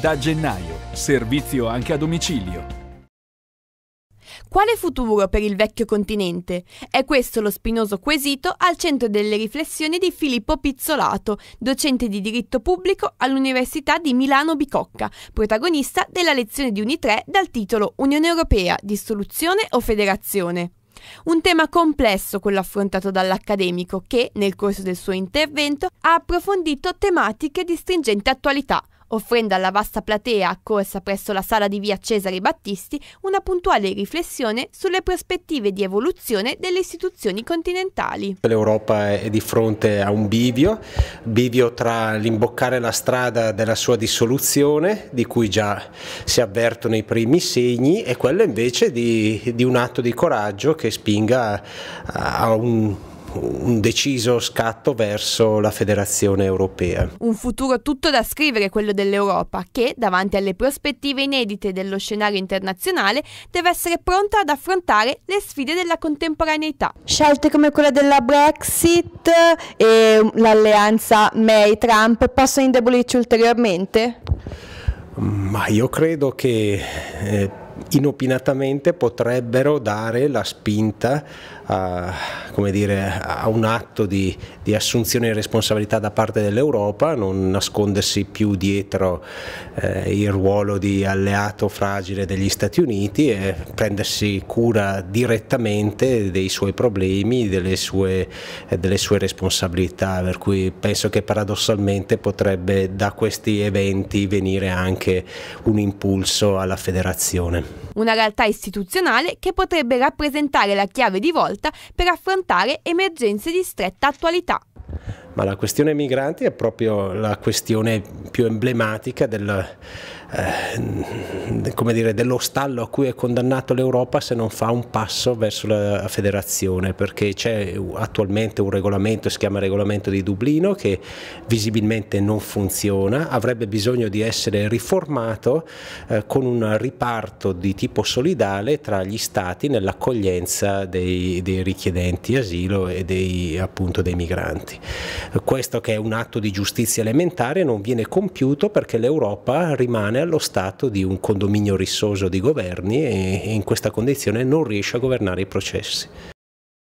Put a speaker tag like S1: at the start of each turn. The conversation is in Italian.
S1: Da gennaio, servizio anche a domicilio.
S2: Quale futuro per il vecchio continente? È questo lo spinoso quesito al centro delle riflessioni di Filippo Pizzolato, docente di diritto pubblico all'Università di Milano Bicocca, protagonista della lezione di Unitre dal titolo Unione Europea, dissoluzione o federazione? Un tema complesso quello affrontato dall'accademico che, nel corso del suo intervento, ha approfondito tematiche di stringente attualità, offrendo alla vasta platea accorsa presso la sala di via Cesare Battisti una puntuale riflessione sulle prospettive di evoluzione delle istituzioni continentali.
S1: L'Europa è di fronte a un bivio, bivio tra l'imboccare la strada della sua dissoluzione, di cui già si avvertono i primi segni, e quello invece di, di un atto di coraggio che spinga a un un deciso scatto verso la federazione europea.
S2: Un futuro tutto da scrivere quello dell'Europa che, davanti alle prospettive inedite dello scenario internazionale, deve essere pronta ad affrontare le sfide della contemporaneità. Scelte come quella della Brexit e l'alleanza May-Trump possono indebolirci ulteriormente?
S1: Ma io credo che... Eh, inopinatamente potrebbero dare la spinta a, come dire, a un atto di, di assunzione di responsabilità da parte dell'Europa, non nascondersi più dietro eh, il ruolo di alleato fragile degli Stati Uniti e prendersi cura direttamente dei suoi problemi, delle sue, delle sue responsabilità, per cui penso che paradossalmente potrebbe da questi eventi venire anche un impulso alla federazione.
S2: Una realtà istituzionale che potrebbe rappresentare la chiave di volta per affrontare affrontare emergenze di stretta attualità
S1: ma la questione migranti è proprio la questione più emblematica del, eh, dire, dello stallo a cui è condannato l'Europa se non fa un passo verso la federazione, perché c'è attualmente un regolamento, si chiama regolamento di Dublino, che visibilmente non funziona, avrebbe bisogno di essere riformato eh, con un riparto di tipo solidale tra gli stati nell'accoglienza dei, dei richiedenti asilo e dei, appunto, dei migranti. Questo che è un atto di giustizia elementare non viene compiuto perché l'Europa rimane allo stato di un condominio rissoso di governi e in questa condizione non riesce a governare i processi.